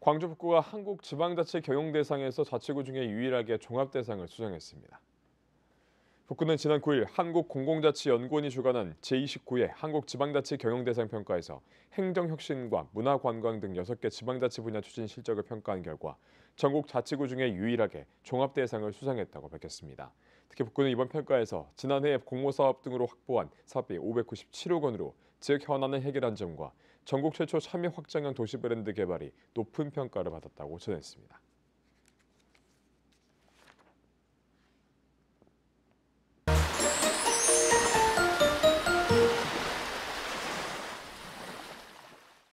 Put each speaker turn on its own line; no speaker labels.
광주 북구가 한국지방자치 경영대상에서 자치구 중에 유일하게 종합대상을 수상했습니다. 북구는 지난 9일 한국공공자치연구원이 주관한 제29회 한국지방자치 경영대상 평가에서 행정혁신과 문화관광 등 6개 지방자치 분야 추진 실적을 평가한 결과 전국 자치구 중에 유일하게 종합대상을 수상했다고 밝혔습니다. 특히 북구는 이번 평가에서 지난해 공모사업 등으로 확보한 사업비 597억 원으로 즉 현안을 해결한 점과 전국 최초 참여 확장형 도시 브랜드 개발이 높은 평가를 받았다고 전했습니다.